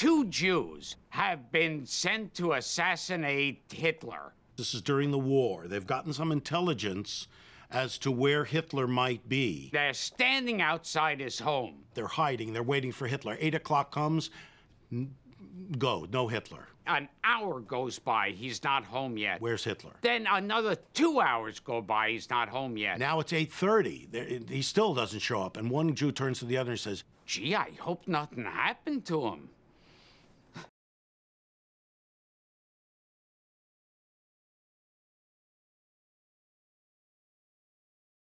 two Jews have been sent to assassinate Hitler. This is during the war. They've gotten some intelligence as to where Hitler might be. They're standing outside his home. They're hiding. They're waiting for Hitler. Eight o'clock comes, go. No Hitler. An hour goes by. He's not home yet. Where's Hitler? Then another two hours go by. He's not home yet. Now it's 8.30. He still doesn't show up. And one Jew turns to the other and says, Gee, I hope nothing happened to him.